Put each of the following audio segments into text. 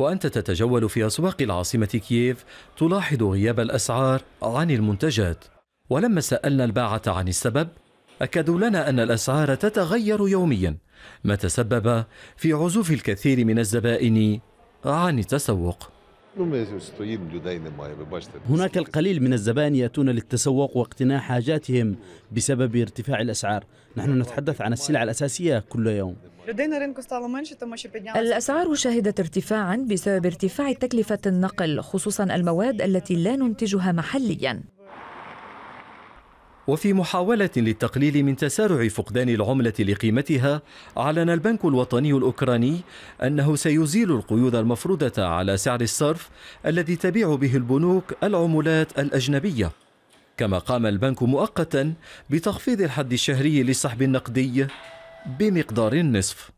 وأنت تتجول في أسواق العاصمة كييف تلاحظ غياب الأسعار عن المنتجات ولما سألنا الباعة عن السبب أكدوا لنا أن الأسعار تتغير يوميا ما تسبب في عزوف الكثير من الزبائن عن التسوق هناك القليل من الزبائن يأتون للتسوق واقتناء حاجاتهم بسبب ارتفاع الأسعار نحن نتحدث عن السلع الأساسية كل يوم الأسعار شهدت ارتفاعا بسبب ارتفاع تكلفة النقل خصوصا المواد التي لا ننتجها محليا وفي محاولة للتقليل من تسارع فقدان العملة لقيمتها أعلن البنك الوطني الأوكراني أنه سيزيل القيود المفروضة على سعر الصرف الذي تبيع به البنوك العملات الأجنبية كما قام البنك مؤقتا بتخفيض الحد الشهري للسحب النقدي بمقدار النصف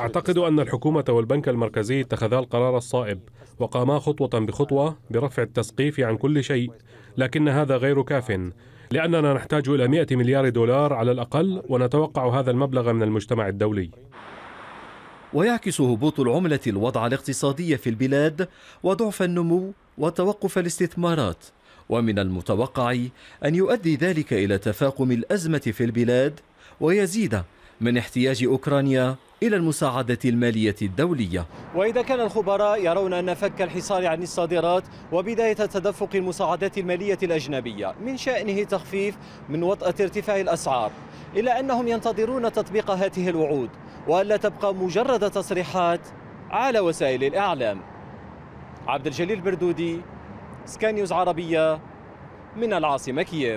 أعتقد أن الحكومة والبنك المركزي اتخذا القرار الصائب وقاما خطوة بخطوة برفع التسقيف عن كل شيء لكن هذا غير كاف لأننا نحتاج إلى 100 مليار دولار على الأقل ونتوقع هذا المبلغ من المجتمع الدولي ويعكس هبوط العملة الوضع الاقتصادي في البلاد وضعف النمو وتوقف الاستثمارات ومن المتوقع أن يؤدي ذلك إلى تفاقم الأزمة في البلاد ويزيد من احتياج أوكرانيا إلى المساعدة المالية الدولية وإذا كان الخبراء يرون أن فك الحصار عن الصادرات وبداية تدفق المساعدات المالية الأجنبية من شأنه تخفيف من وطأة ارتفاع الأسعار إلا أنهم ينتظرون تطبيق هذه الوعود وألا تبقى مجرد تصريحات على وسائل الإعلام عبد الجليل بردودي سكانيوز عربية من العاصمة كييف